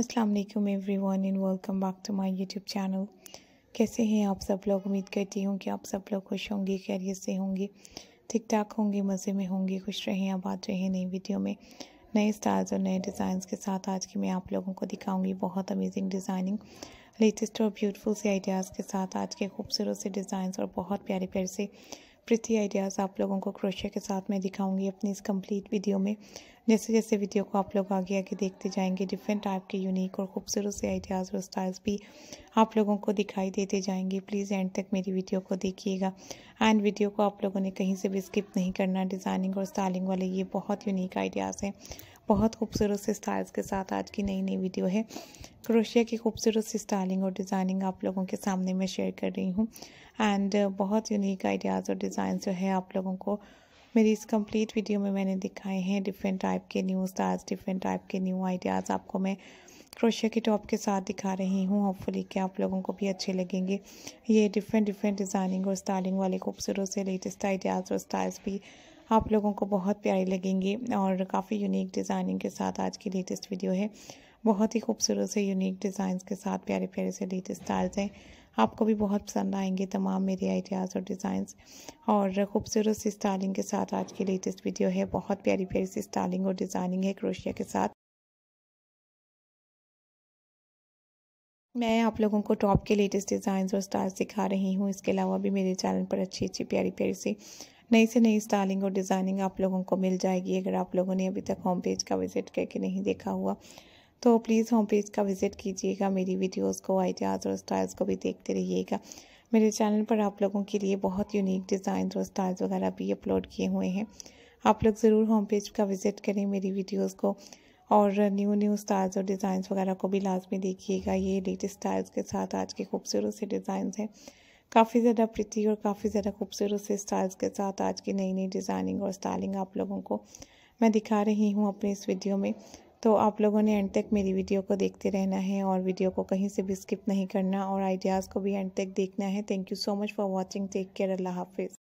अस्सलाम वालेकुम everyone and welcome back to my YouTube channel कैसे हैं आप सब लोग उम्मीद करती हूँ कि आप सब लोग खुश होंगे कैरियर से होंगे ठीक ठाक होंगे मज़े में होंगे खुश रहें आज रहें नई वीडियो में नए स्टाइल्स और नए डिज़ाइंस के साथ आज की मैं आप लोगों को दिखाऊंगी बहुत अमेजिंग डिज़ाइनिंग लेटेस्ट और ब्यूटीफुल से आइडियाज़ के साथ आज के खूबसूरत से डिज़ाइंस और बहुत प्यारे प्यारे से प्रीति आइडियाज़ आप लोगों को क्रोशिया के साथ मैं दिखाऊंगी अपनी इस कंप्लीट वीडियो में जैसे जैसे वीडियो को आप लोग आगे आगे देखते जाएंगे डिफरेंट टाइप के यूनिक और खूबसूरत से आइडियाज़ और स्टाइल्स भी आप लोगों को दिखाई देते जाएंगे प्लीज़ एंड तक मेरी वीडियो को देखिएगा एंड वीडियो को आप लोगों ने कहीं से भी स्किप नहीं करना डिज़ाइनिंग और स्टाइलिंग वाले ये बहुत यूनिक आइडियाज़ हैं बहुत खूबसूरत से स्टाइल्स के साथ आज की नई नई वीडियो है क्रोशिया की खूबसूरत सी स्टाइलिंग और डिज़ाइनिंग आप लोगों के सामने मैं शेयर कर रही हूँ एंड uh, बहुत यूनिक आइडियाज़ और डिज़ाइन जो है आप लोगों को मेरी इस कंप्लीट वीडियो में मैंने दिखाए हैं डिफरेंट टाइप के न्यू स्टाइल्स डिफरेंट टाइप के न्यू आइडियाज़ आपको मैं क्रोशिया के टॉप के साथ दिखा रही हूँ होपफुली कि आप लोगों को भी अच्छे लगेंगे ये डिफरेंट डिफरेंट डिज़ाइनिंग और स्टाइलिंग वाले खूबसूरत से लेटेस्ट आइडियाज़ और स्टाइल्स भी आप लोगों को बहुत प्यारी लगेंगी और काफ़ी यूनिक डिज़ाइनिंग के साथ आज की लेटेस्ट वीडियो है बहुत ही खूबसूरत से यूनिक डिज़ाइन के साथ प्यारे प्यारे से लेटेस्ट स्टाइल्स हैं आपको भी बहुत पसंद आएंगे तमाम मेरे आइडियाज़ और डिज़ाइंस और खूबसूरत सी स्टाइलिंग के साथ आज की लेटेस्ट वीडियो है बहुत प्यारी प्यारी सी स्टाइलिंग और डिज़ाइनिंग है क्रोशिया के साथ मैं आप लोगों को टॉप के लेटेस्ट डिज़ाइंस और स्टाइल्स दिखा रही हूँ इसके अलावा भी मेरे चैनल पर अच्छी अच्छी प्यारी प्यारी सी नई से नई स्टाइलिंग और डिज़ाइनिंग आप लोगों को मिल जाएगी अगर आप लोगों ने अभी तक होम पेज का विज़िट करके नहीं देखा हुआ तो प्लीज़ होम पेज का विज़िट कीजिएगा मेरी वीडियोस को आइडियाज़ और स्टाइल्स को भी देखते रहिएगा मेरे चैनल पर आप लोगों के लिए बहुत यूनिक डिज़ाइन और स्टाइल्स वगैरह भी अपलोड किए हुए हैं आप लोग ज़रूर होम पेज का विज़िट करें मेरी वीडियोज़ को और न्यू न्यू स्टाइल्स और डिज़ाइंस वगैरह को भी लाजमी देखिएगा ये लेटेस्ट स्टाइल्स के साथ आज के खूबसूरत से डिज़ाइंस हैं काफ़ी ज़्यादा प्रिटी और काफ़ी ज़्यादा खूबसूरत से स्टाइल्स के साथ आज की नई नई डिज़ाइनिंग और स्टाइलिंग आप लोगों को मैं दिखा रही हूँ अपने इस वीडियो में तो आप लोगों ने एंड तक मेरी वीडियो को देखते रहना है और वीडियो को कहीं से भी स्किप नहीं करना और आइडियाज़ को भी एंड तक देखना है thank you so much for watching take care अल्लाह हाफिज़